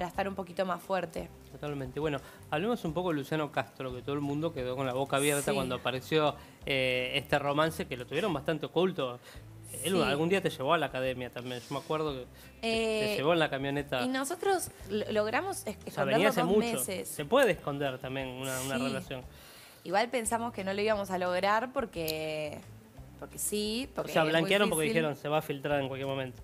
para estar un poquito más fuerte. Totalmente. Bueno, hablemos un poco de Luciano Castro, que todo el mundo quedó con la boca abierta cuando apareció eh, este romance, que lo tuvieron bastante oculto. Él algún día te llevó a la academia también, yo me acuerdo que te eh, llevó en la camioneta. Y nosotros logramos esconderlo hace meses. Se puede esconder también una, relación. Igual pensamos que no lo íbamos a lograr porque porque sí. o sea, blanquearon porque dijeron se va a filtrar en cualquier momento.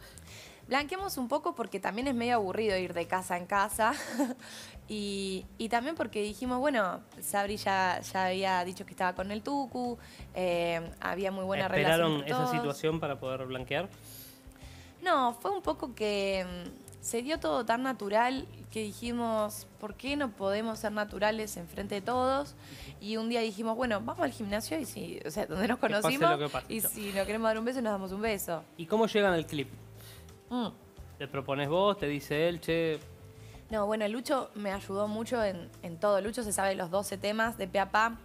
Blanqueamos un poco porque también es medio aburrido ir de casa en casa y, también porque dijimos, bueno, Sabri ya, había dicho que estaba con el Tucu, eh, había muy buena relación. ¿Esperaron esa situación para poder blanquear? No, fue un poco que mm, se dio todo tan natural que dijimos, ¿por qué no podemos ser naturales enfrente de todos? Y un día dijimos, bueno, vamos al gimnasio y si, o sea, donde nos conocimos y si nos queremos dar un beso, nos damos un beso. ¿Y cómo llegan al clip? Mm. Te propones vos, te dice él, No, bueno, Lucho me ayudó mucho en, todo. Lucho se sabe los 12 temas de papa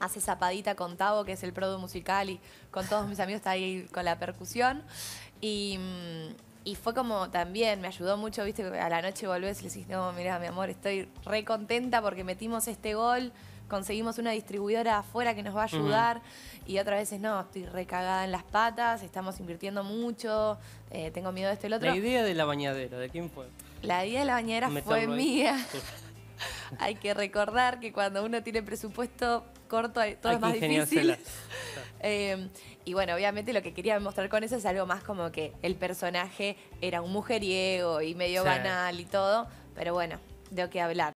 Hace zapadita con Tavo, que es el produ musical, y con todos mis amigos está ahí con la percusión. Y, mm, y fue como también, me ayudó mucho, viste, a la noche volvés y le decís, no, mira, mi amor, estoy re contenta porque metimos este gol conseguimos una distribuidora afuera que nos va a ayudar. Y otras veces no, estoy recagada en las patas, estamos invirtiendo mucho, eh, tengo miedo de esto y lo otro. La idea de la bañadera, ¿de quién fue? La idea de la bañadera fue mía. hay que recordar que cuando uno tiene presupuesto corto, todo es más difícil. Eh, y bueno, obviamente lo que quería mostrar con eso es algo más como que el personaje era un mujeriego y medio banal y todo, pero bueno, de que hablar.